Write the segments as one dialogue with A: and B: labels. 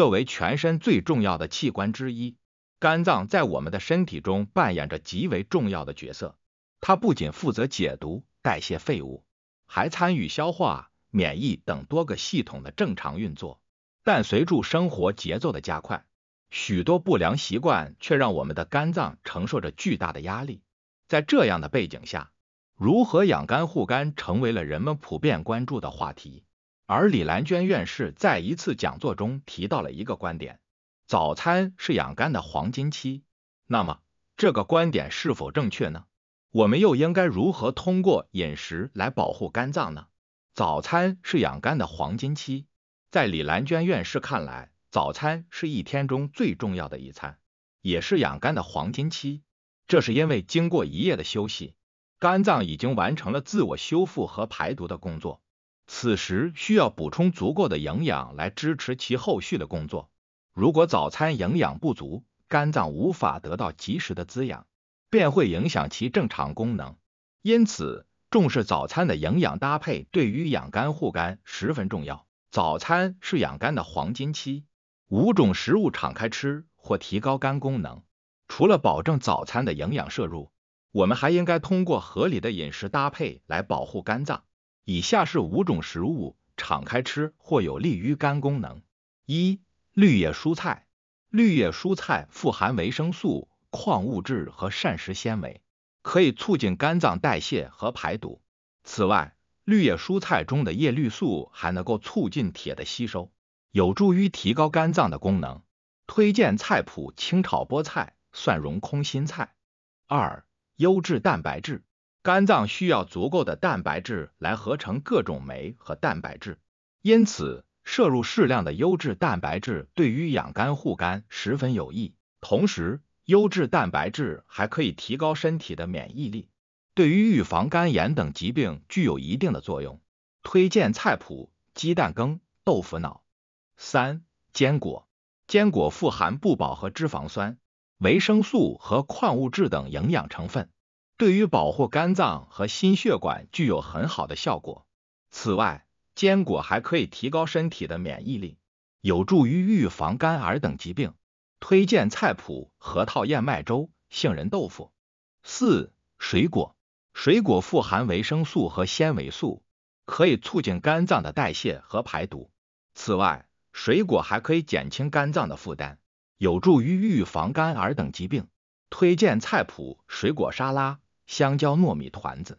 A: 作为全身最重要的器官之一，肝脏在我们的身体中扮演着极为重要的角色。它不仅负责解毒、代谢废物，还参与消化、免疫等多个系统的正常运作。但随着生活节奏的加快，许多不良习惯却让我们的肝脏承受着巨大的压力。在这样的背景下，如何养肝护肝成为了人们普遍关注的话题。而李兰娟院士在一次讲座中提到了一个观点：早餐是养肝的黄金期。那么，这个观点是否正确呢？我们又应该如何通过饮食来保护肝脏呢？早餐是养肝的黄金期，在李兰娟院士看来，早餐是一天中最重要的一餐，也是养肝的黄金期。这是因为经过一夜的休息，肝脏已经完成了自我修复和排毒的工作。此时需要补充足够的营养来支持其后续的工作。如果早餐营养不足，肝脏无法得到及时的滋养，便会影响其正常功能。因此，重视早餐的营养搭配对于养肝护肝十分重要。早餐是养肝的黄金期，五种食物敞开吃或提高肝功能。除了保证早餐的营养摄入，我们还应该通过合理的饮食搭配来保护肝脏。以下是五种食物，敞开吃或有利于肝功能：一、绿叶蔬菜。绿叶蔬菜富含维生素、矿物质和膳食纤维，可以促进肝脏代谢和排毒。此外，绿叶蔬菜中的叶绿素还能够促进铁的吸收，有助于提高肝脏的功能。推荐菜谱：清炒菠菜、蒜蓉空心菜。二、优质蛋白质。肝脏需要足够的蛋白质来合成各种酶和蛋白质，因此摄入适量的优质蛋白质对于养肝护肝十分有益。同时，优质蛋白质还可以提高身体的免疫力，对于预防肝炎等疾病具有一定的作用。推荐菜谱：鸡蛋羹、豆腐脑。三、坚果，坚果富含不饱和脂肪酸、维生素和矿物质等营养成分。对于保护肝脏和心血管具有很好的效果。此外，坚果还可以提高身体的免疫力，有助于预防肝癌等疾病。推荐菜谱：核桃燕麦粥、杏仁豆腐。四、水果。水果富含维生素和纤维素，可以促进肝脏的代谢和排毒。此外，水果还可以减轻肝脏的负担，有助于预防肝癌等疾病。推荐菜谱：水果沙拉。香蕉糯米团子。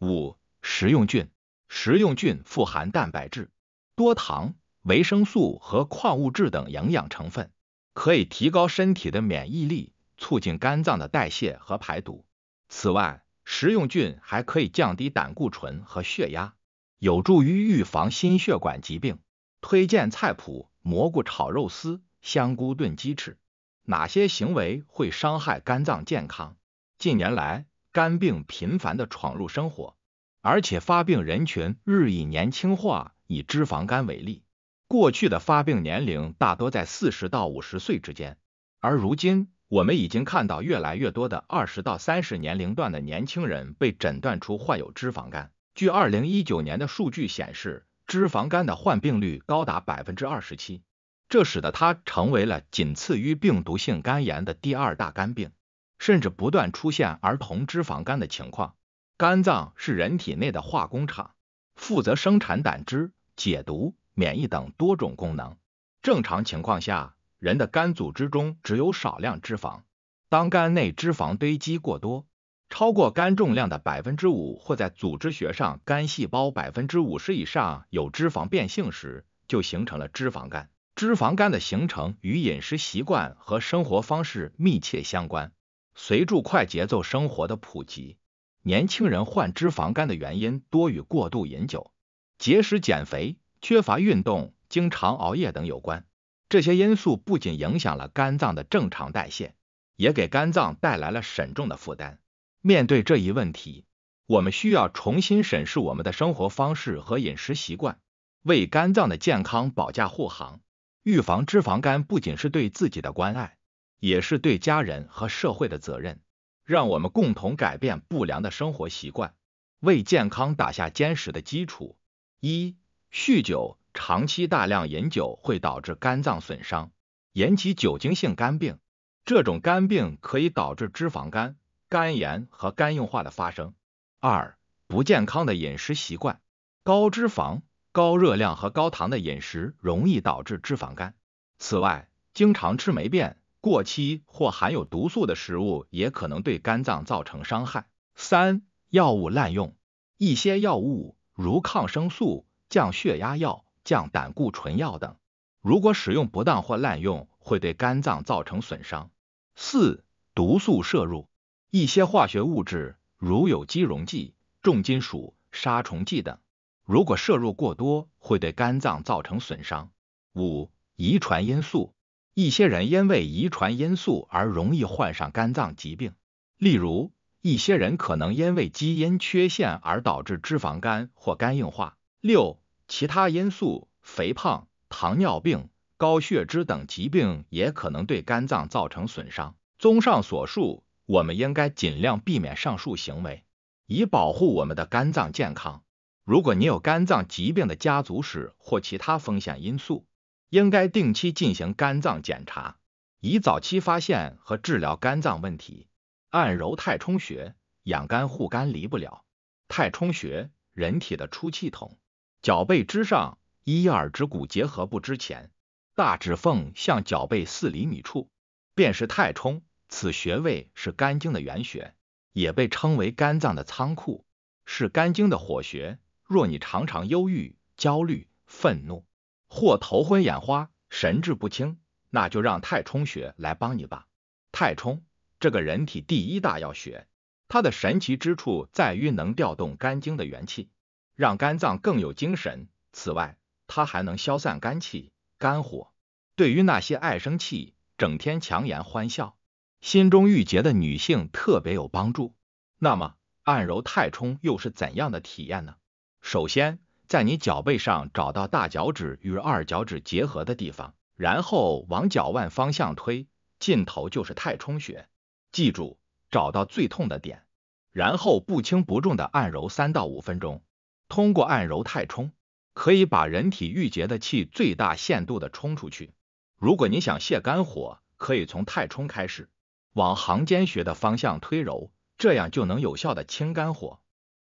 A: 五、食用菌，食用菌富含蛋白质、多糖、维生素和矿物质等营养成分，可以提高身体的免疫力，促进肝脏的代谢和排毒。此外，食用菌还可以降低胆固醇和血压，有助于预防心血管疾病。推荐菜谱：蘑菇炒肉丝、香菇炖鸡翅。哪些行为会伤害肝脏健康？近年来。肝病频繁的闯入生活，而且发病人群日益年轻化。以脂肪肝为例，过去的发病年龄大多在四十到五十岁之间，而如今我们已经看到越来越多的二十到三十年龄段的年轻人被诊断出患有脂肪肝。据二零一九年的数据显示，脂肪肝的患病率高达百分之二十七，这使得它成为了仅次于病毒性肝炎的第二大肝病。甚至不断出现儿童脂肪肝的情况。肝脏是人体内的化工厂，负责生产胆汁、解毒、免疫等多种功能。正常情况下，人的肝组织中只有少量脂肪。当肝内脂肪堆积过多，超过肝重量的百分之五，或在组织学上肝细胞百分之五十以上有脂肪变性时，就形成了脂肪肝。脂肪肝的形成与饮食习惯和生活方式密切相关。随着快节奏生活的普及，年轻人患脂肪肝的原因多与过度饮酒、节食减肥、缺乏运动、经常熬夜等有关。这些因素不仅影响了肝脏的正常代谢，也给肝脏带来了沉重的负担。面对这一问题，我们需要重新审视我们的生活方式和饮食习惯，为肝脏的健康保驾护航。预防脂肪肝不仅是对自己的关爱。也是对家人和社会的责任，让我们共同改变不良的生活习惯，为健康打下坚实的基础。一、酗酒，长期大量饮酒会导致肝脏损伤，引起酒精性肝病。这种肝病可以导致脂肪肝、肝炎和肝硬化的发生。二、不健康的饮食习惯，高脂肪、高热量和高糖的饮食容易导致脂肪肝。此外，经常吃霉变。过期或含有毒素的食物也可能对肝脏造成伤害。三、药物滥用，一些药物如抗生素、降血压药、降胆固醇药等，如果使用不当或滥用，会对肝脏造成损伤。四、毒素摄入，一些化学物质如有机溶剂、重金属、杀虫剂等，如果摄入过多，会对肝脏造成损伤。五、遗传因素。一些人因为遗传因素而容易患上肝脏疾病，例如一些人可能因为基因缺陷而导致脂肪肝或肝硬化。六、其他因素，肥胖、糖尿病、高血脂等疾病也可能对肝脏造成损伤。综上所述，我们应该尽量避免上述行为，以保护我们的肝脏健康。如果你有肝脏疾病的家族史或其他风险因素，应该定期进行肝脏检查，以早期发现和治疗肝脏问题。按揉太冲穴，养肝护肝离不了太冲穴。人体的出气筒，脚背之上，一、二指骨结合部之前，大指缝向脚背四厘米处，便是太冲。此穴位是肝经的原穴，也被称为肝脏的仓库，是肝经的火穴。若你常常忧郁、焦虑、愤怒，或头昏眼花、神志不清，那就让太冲穴来帮你吧。太冲这个人体第一大要穴，它的神奇之处在于能调动肝经的元气，让肝脏更有精神。此外，它还能消散肝气、肝火。对于那些爱生气、整天强颜欢笑、心中郁结的女性特别有帮助。那么，按揉太冲又是怎样的体验呢？首先，在你脚背上找到大脚趾与二脚趾结合的地方，然后往脚腕方向推，尽头就是太冲穴。记住，找到最痛的点，然后不轻不重的按揉三到五分钟。通过按揉太冲，可以把人体郁结的气最大限度的冲出去。如果你想泄肝火，可以从太冲开始，往行间穴的方向推揉，这样就能有效的清肝火。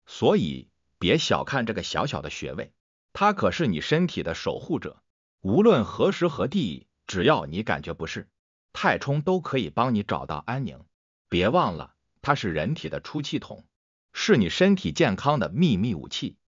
A: 所以。别小看这个小小的穴位，它可是你身体的守护者。无论何时何地，只要你感觉不适，太冲都可以帮你找到安宁。别忘了，它是人体的出气筒，是你身体健康的秘密武器。